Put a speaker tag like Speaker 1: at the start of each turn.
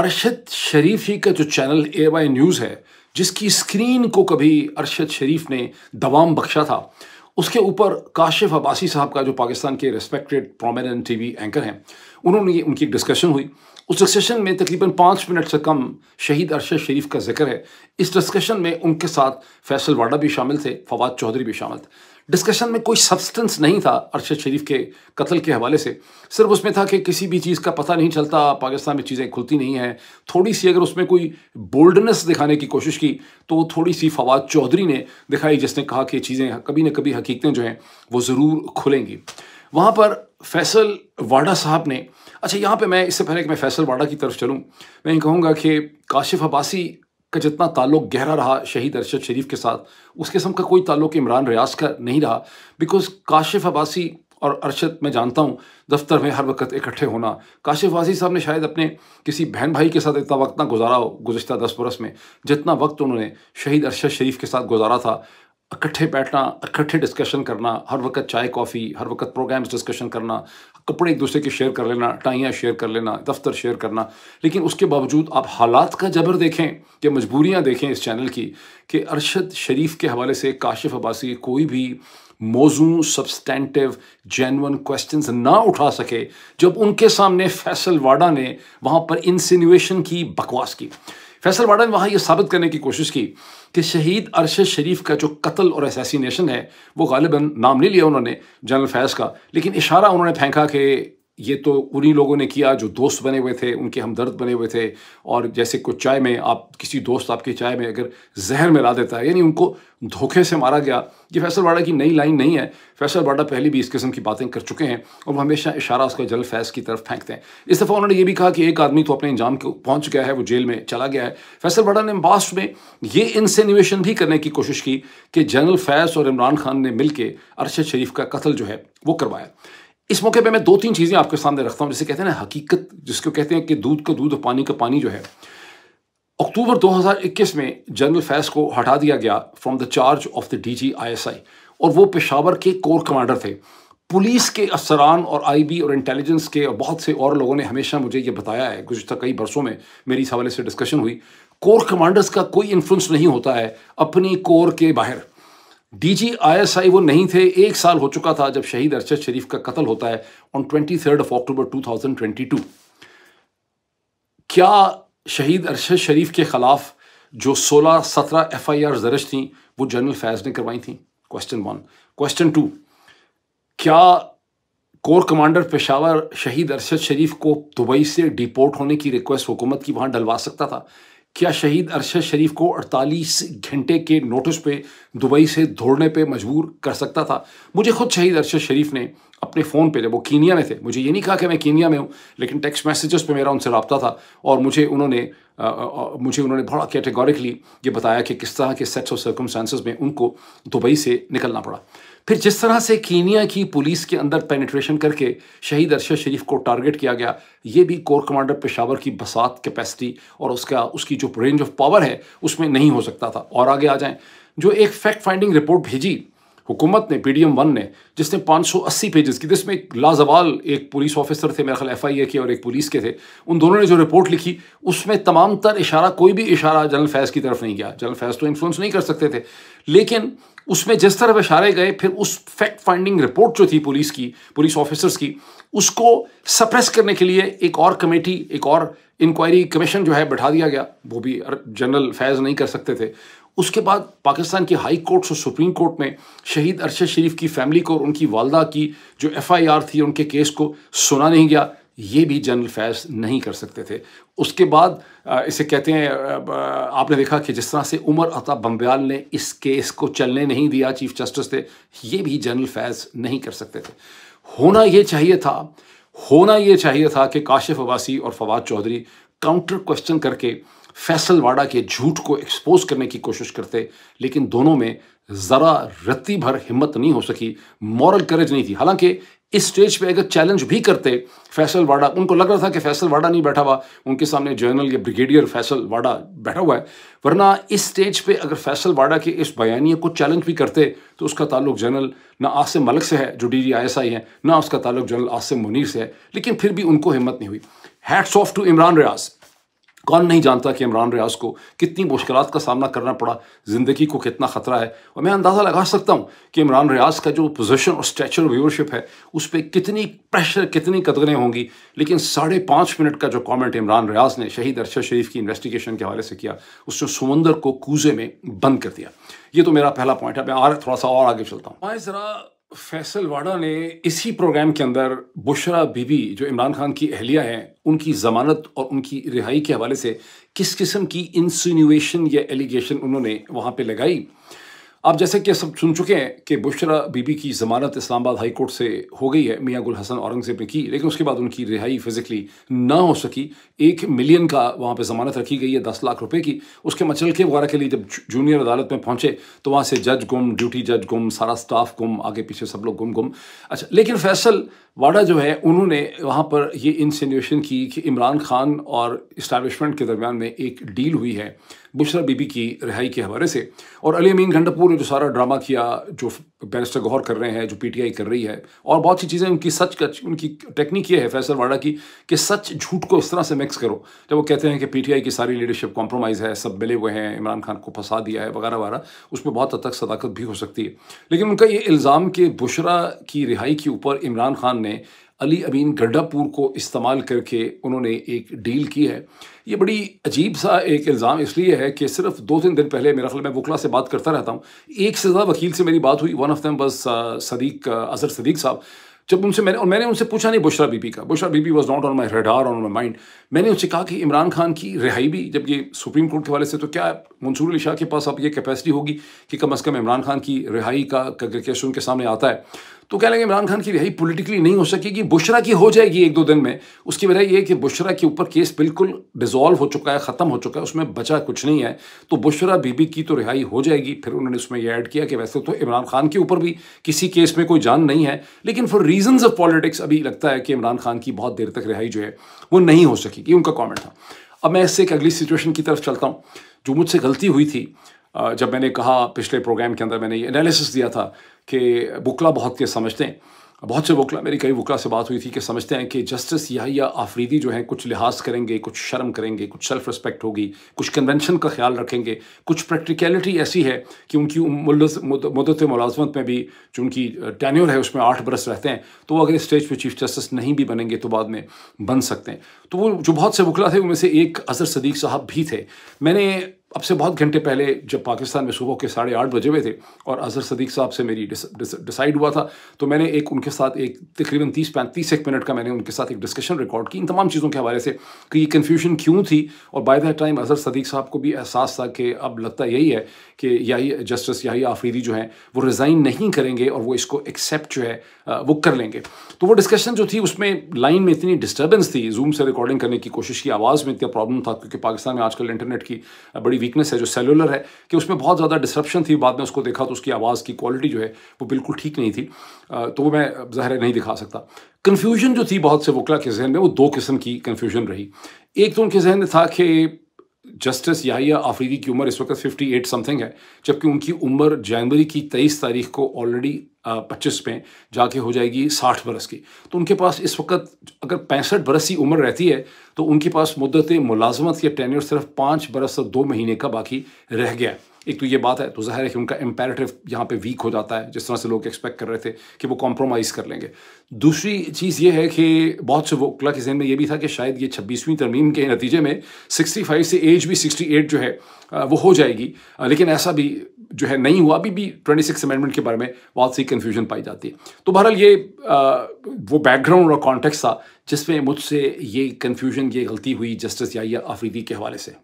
Speaker 1: अरशद शरीफ ही का जो चैनल ए Y news है जिसकी स्क्रीन को कभी अरशद शरीफ ने दवाम बख्शा था उसके ऊपर काशिफ अब्बासी साहब का जो पाकिस्तान के रेस्पेक्टेड प्रोमिनेंट टीवी एंकर हैं उन्होंने उनकी एक डिस्कशन हुई उस डिस्कशन में तकरीबन पाँच मिनट से कम शहीद अरशद शरीफ का जिक्र है इस डिस्कशन में उनके साथ फैसल वाडा भी शामिल थे फवाद चौधरी भी शामिल थे डिस्कशन में कोई सब्सटेंस नहीं था अरशद शरीफ के कत्ल के हवाले से सिर्फ उसमें था कि किसी भी चीज़ का पता नहीं चलता पाकिस्तान में चीज़ें खुलती नहीं हैं थोड़ी सी अगर उसमें कोई बोल्डनेस दिखाने की कोशिश की तो थोड़ी सी फवाद चौधरी ने दिखाई जिसने कहा कि चीज़ें कभी ना कभी हकीकतें जो हैं वो ज़रूर खुलेंगी वहाँ पर फैसल वाडा साहब ने अच्छा यहाँ पे मैं इससे पहले कि मैं फैसल वाडा की तरफ चलूँ मैं कहूँगा कि काशिफ अब्बासी का जितना ताल्लुक गहरा रहा शहीद अरशद शरीफ के साथ उस किस्म का कोई ताल्लुक इमरान रियाज का नहीं रहा बिकॉज काशिफ अब्बासी और अरशद मैं जानता हूँ दफ्तर में हर वक्त इकट्ठे होना काशिफ वासी साहब ने शायद अपने किसी बहन भाई के साथ इतना वक्त ना गुजारा हो गुजशत दस बरस में जितना वक्त उन्होंने शहीद अरशद शरीफ के साथ गुजारा था इकट्ठे बैठना इकट्ठे डिस्कशन करना हर वक्त चाय कॉफ़ी हर वक्त प्रोग्राम्स डिस्कशन करना कपड़े एक दूसरे के शेयर कर लेना टाइयाँ शेयर कर लेना दफ्तर शेयर करना लेकिन उसके बावजूद आप हालात का जबर देखें या मजबूरियाँ देखें इस चैनल की कि अरशद शरीफ के हवाले से काशिफ अब्बासी कोई भी मौजू सब्सटेंटिव जेनवन क्वेश्चन ना उठा सके जब उनके सामने फैसल वाडा ने वहाँ पर इंसिनुएशन की बकवास की फैसल वाडा ने वहाँ ये साबित करने की कोशिश की कि शहीद अरशद शरीफ का जो कत्ल और असैसिनेशन है वो गालिबा नाम नहीं लिया उन्होंने जनरल फैज़ का लेकिन इशारा उन्होंने फेंका कि ये तो उन्हीं लोगों ने किया जो दोस्त बने हुए थे उनके हमदर्द बने हुए थे और जैसे कुछ चाय में आप किसी दोस्त आपके चाय में अगर जहर में ला देता है यानी उनको धोखे से मारा गया ये फैसल वाडा की नई लाइन नहीं है फैसल वाडा पहले भी इस किस्म की बातें कर चुके हैं और वो हमेशा इशारा उसका जल फैज़ की तरफ फेंकते हैं इस दफ़ा उन्होंने ये भी कहा कि एक आदमी तो अपने इंजाम को पहुँच गया है वो जेल में चला गया है फैसल वाडा ने बास्ट में ये इंसेनिवेशन भी करने की कोशिश की कि जनरल फैस और इमरान खान ने मिल के अरशद शरीफ का कत्ल जो है वो करवाया इस मौके पे मैं दो तीन चीज़ें आपके सामने रखता हूँ जिसे कहते हैं ना हकीकत जिसको कहते हैं कि दूध का दूध और पानी का पानी जो है अक्टूबर 2021 में जनरल फैज को हटा दिया गया from the charge of the D G I S I और वो पेशावर के कोर कमांडर थे पुलिस के अफसरान और आईबी और इंटेलिजेंस के और बहुत से और लोगों ने हमेशा मुझे ये बताया है गुजत कई बरसों में मेरी इस हवाले से डिस्कशन हुई कोर कमांडर्स का कोई इन्फ्लुएंस नहीं होता है अपनी कोर के बाहर डी जी आई एस आई वो नहीं थे एक साल हो चुका था जब शहीद अरशद शरीफ का कत्ल होता है on twenty third of October two क्या शहीद अरशद शरीफ के ख़िलाफ़ जो सोलह सत्रह एफ आई आर दर्ज थी वो जनरल फैज ने करवाई थी क्वेश्चन वन क्वेश्चन टू क्या कोर कमांडर पेशावर शहीद अरशद शरीफ को दुबई से डिपोर्ट होने की रिक्वेस्ट हुकूमत की वहां डलवा सकता था क्या शहीद अरशद शरीफ को 48 घंटे के नोटिस पे दुबई से दौड़ने पे मजबूर कर सकता था मुझे खुद शहीद अरशद शरीफ ने अपने फ़ोन पे वो कीनिया में थे मुझे ये नहीं कहा कि मैं कीनिया में हूँ लेकिन टेक्स्ट मैसेजेस पे मेरा उनसे रबता था और मुझे उन्होंने आ, आ, मुझे उन्होंने बड़ा कैटेगोरिकली ये बताया कि किस तरह के सेट्स और सर्कमस्टांसिस में उनको दुबई से निकलना पड़ा फिर जिस तरह से कीनिया की पुलिस के अंदर पेनिट्रेशन करके शहीद अरशद शरीफ को टारगेट किया गया ये भी कोर कमांडर पेशावर की बसात कैपेसिटी और उसका उसकी जो रेंज ऑफ पावर है उसमें नहीं हो सकता था और आगे आ जाएं जो एक फैक्ट फाइंडिंग रिपोर्ट भेजी हुकूमत ने पी डी एम वन ने जिसने 580 पेजेस की जिसमें एक लाजवाल एक पुलिस ऑफिसर थे मेरा ख्याल एफ आई ए के और एक पुलिस के थे उन दोनों ने जो रिपोर्ट लिखी उसमें तमाम तर इशारा कोई भी इशारा जनरल फैज़ की तरफ नहीं गया जनरल फैज़ तो इन्फ्लुएंस नहीं कर सकते थे लेकिन उसमें जिस तरह इशारे गए फिर उस फैक्ट फाइंडिंग रिपोर्ट जो थी पुलिस की पुलिस ऑफिसर्स की उसको सप्रेस करने के लिए एक और कमेटी एक और इंक्वायरी कमीशन जो है बैठा दिया गया वो भी जनरल फैज़ नहीं कर सकते थे उसके बाद पाकिस्तान की हाई कोर्ट और सुप्रीम कोर्ट ने शहीद अरशद शरीफ की फैमिली को और उनकी वालदा की जो एफआईआर थी उनके केस को सुना नहीं गया ये भी जनरल फैज नहीं कर सकते थे उसके बाद इसे कहते हैं आपने देखा कि जिस तरह से उमर अता बम्बयाल ने इस केस को चलने नहीं दिया चीफ जस्टिस थे ये भी जनरल फैज नहीं कर सकते थे होना ये चाहिए था होना ये चाहिए था कि काशिफ अबासी और फवाद चौधरी काउंटर क्वेश्चन करके फैसलवाडा के झूठ को एक्सपोज करने की कोशिश करते लेकिन दोनों में ज़रा रत्ती भर हिम्मत नहीं हो सकी मॉरल करेज नहीं थी हालांकि इस स्टेज पे अगर चैलेंज भी करते फैसल वाडा उनको लग रहा था कि फैसल वाडा नहीं बैठा हुआ उनके सामने जनरल या ब्रिगेडियर फैसल वाडा बैठा हुआ है वरना इस स्टेज पे अगर फैसल वाडा के इस बयानिए को चैलेंज भी करते तो उसका ताल्लुक जनरल ना आसिम मलिक से है जो डी जी आई एस आई है ना उसका ताल्लुक जनरल आसिम मुनीर से है लेकिन फिर भी उनको हिम्मत नहीं हुई hats off to Imran Riaz कौन नहीं जानता कि इमरान रियाज को कितनी मुश्किल का सामना करना पड़ा ज़िंदगी को कितना ख़तरा है और मैं अंदाज़ा लगा सकता हूँ कि इमरान रियाज का जो पोजिशन और स्टैचर व्यूअरशिप है उस पर कितनी प्रेशर कितनी कदरें होंगी लेकिन साढ़े पाँच मिनट का जो कॉमेंट इमरान रियाज ने शहीद अरशद शरीफ की इन्वेस्टिगेशन के हवाले से किया उसने समंदर को कूजे में बंद कर दिया ये तो मेरा पहला पॉइंट है मैं आ थोड़ा सा और आगे चलता हूँ मैं ज़रा फैसल वाड़ा ने इसी प्रोग्राम के अंदर बुशरा बीबी जो इमरान खान की अहलिया हैं उनकी ज़मानत और उनकी रिहाई के हवाले से किस किस्म की इंसिनुएशन या एलिगेशन उन्होंने वहाँ पर लगाई आप जैसे कि सब सुन चुके हैं कि बुशरा बीबी की ज़मानत इस्लामाबाद हाई कोर्ट से हो गई है मियाँ गुल हसन औरंगज़ेब ने की लेकिन उसके बाद उनकी रिहाई फिज़िकली ना हो सकी एक मिलियन का वहाँ पे ज़मानत रखी गई है दस लाख रुपए की उसके मचलके वगैरह के लिए जब जूनियर अदालत में पहुँचे तो वहाँ से जज गुम ड्यूटी जज गुम सारा स्टाफ गुम आगे पीछे सब लोग गुम गुम अच्छा लेकिन फैसल वाडा जो है उन्होंने वहाँ पर ये इंसिन्यूशन की कि इमरान खान और इस्टेबलिशमेंट के दरमियान में एक डील हुई है बुशरा बीबी की रिहाई के हवाले से और अली अमीन घंटापुर ने जो सारा ड्रामा किया जो बैरिस्टर गौर कर रहे हैं जो पीटीआई कर रही है और बहुत सी चीज़ें उनकी सच का उनकी टेक्निक ये है फैसल वाड़ा की कि सच झूठ को इस तरह से मिक्स करो जब वो कहते हैं कि पीटीआई की सारी लीडरशिप कॉम्प्रोमाइज़ है सब मिले हुए हैं इमरान खान को फंसा दिया है वगैरह वगैरह उसमें बहुत हद तक सदाकत भी हो सकती है लेकिन उनका ये इल्ज़ाम कि बुशरा की रिहाई के ऊपर इमरान खान ने अली अमीन गड्ढापुर को इस्तेमाल करके उन्होंने एक डील की है ये बड़ी अजीब सा एक इल्ज़ाम इसलिए है कि सिर्फ दो तीन दिन पहले मेरा ख्याल मैं वकला से बात करता रहता हूँ एक से ज़्यादा वकील से मेरी बात हुई वन ऑफ देम बस सदीक अजहर सदीक साहब जब उनसे मैंने और मैंने उनसे पूछा नहीं बुशरा बीबी का Bushra Bibi was not on my radar on my mind मैंने उनसे कहा कि इमरान खान की रिहाई भी जब ये सुप्रीम कोर्ट के हवाले से तो क्या मंसूर अली शाह के पास अब ये कैपेसिटी होगी कि कम अज़ कम इमरान खान की रिहाई का करके उनके सामने आता है तो क्या लेंगे इमरान खान की रिहाई पॉलिटिकली नहीं हो सकेगी बुशरा की हो जाएगी एक दो दिन में उसकी वजह यह कि बुशरा के ऊपर केस बिल्कुल डिजॉल्व हो चुका है ख़त्म हो चुका है उसमें बचा कुछ नहीं है तो बुशरा बीबी की तो रिहाई हो जाएगी फिर उन्होंने उसमें यह ऐड किया कि वैसे तो इमरान खान के ऊपर भी किसी केस में कोई जान नहीं है लेकिन फॉर रीजन ऑफ पॉलिटिक्स अभी लगता है कि इमरान खान की बहुत देर तक रिहाई जो है वो नहीं हो सकेगी उनका कॉमेंट था अब मैं इससे एक अगली सिचुएशन की तरफ चलता हूँ जो मुझसे गलती हुई थी जब मैंने कहा पिछले प्रोग्राम के अंदर मैंने ये एनालिसिस दिया था कि बुकला बहुत के समझते हैं बहुत से बुकला मेरी कई वकला से बात हुई थी कि समझते हैं कि जस्टिस या आफरीदी जो हैं कुछ लिहाज करेंगे कुछ शर्म करेंगे कुछ सेल्फ रिस्पेक्ट होगी कुछ कन्वेंशन का ख्याल रखेंगे कुछ प्रैक्टिकलिटी ऐसी है कि उनकी मदत मुलाजमत में भी जो उनकी टैन्यूर है उसमें आठ बरस रहते हैं तो वो अगर स्टेज पर चीफ जस्टिस नहीं भी बनेंगे तो बाद में बन सकते हैं तो वो जो बहुत से बुकला थे उनमें से एक अजहर सदीक साहब भी थे मैंने अब से बहुत घंटे पहले जब पाकिस्तान में सुबह के साढ़े आठ बजे हुए थे और अजहर सदीक साहब से मेरी डिसाइड हुआ था तो मैंने एक उनके साथ एक तकरीबन तीस पैंतीस एक मिनट का मैंने उनके साथ एक डिस्कशन रिकॉर्ड की इन तमाम चीज़ों के हवाले से कि ये कन्फ्यूजन क्यों थी और by that time Azhar Sadiq साहब को भी एहसास था कि अब लगता यही है कि यही जस्टिस यही आफरीदी जो हैं वो रिज़ाइन नहीं करेंगे और वो इसको एक्सेप्ट जो है वो कर लेंगे तो वो डिस्कशन जो थी उसमें लाइन में इतनी डिस्टर्बेंस थी जूम से रिकॉर्डिंग करने की कोशिश की आवाज़ में इतना प्रॉब्लम था क्योंकि पाकिस्तान में आजकल इंटरनेट की बड़ी वीकनेस है जो सेलुलर है कि उसमें बहुत ज़्यादा डिस्ट्रप्शन थी बाद में उसको देखा तो उसकी आवाज़ की क्वालिटी जो है वो बिल्कुल ठीक नहीं थी तो वो मैं ज़ाहिर नहीं दिखा सकता कन्फ्यूजन जो थी बहुत से वकला के जहन में वो दो किस्म की कन्फ्यूजन रही एक तो उनके जहन में था कि जस्टिस याहिया आफरीदी की उम्र इस वक्त 58 समथिंग है जबकि उनकी उम्र जनवरी की 23 तारीख को ऑलरेडी पच्चीस में जाके हो जाएगी 60 बरस की तो उनके पास इस वक्त अगर पैंसठ बरस की उम्र रहती है तो उनके पास मुद्दत मुलाजमत या टेन्योर सिर्फ पाँच बरस और दो महीने का बाकी रह गया है एक तो ये बात है तो जाहिर है कि उनका एम्पेरेटिव यहाँ पे वीक हो जाता है जिस तरह से लोग एक्सपेक्ट कर रहे थे कि वो कॉम्प्रोमाइज़ कर लेंगे दूसरी चीज़ ये है कि बहुत से वकला के जहन में ये भी था कि शायद ये छब्बीसवीं तरमीम के नतीजे में सिक्सटी फाइव से एज भी सिक्सटी एट जो है वो हो जाएगी लेकिन ऐसा भी जो है नहीं हुआ अभी भी ट्वेंटी सिक्स अमेंडमेंट के बारे में बहुत सी कन्फ्यूजन पाई जाती है तो बहरहाल ये वो बैकग्राउंड और कॉन्टेक्स था जिसमें मुझसे ये कन्फ्यूजन ये गलती हुई जस्टिस या आफरीदी के हवाले से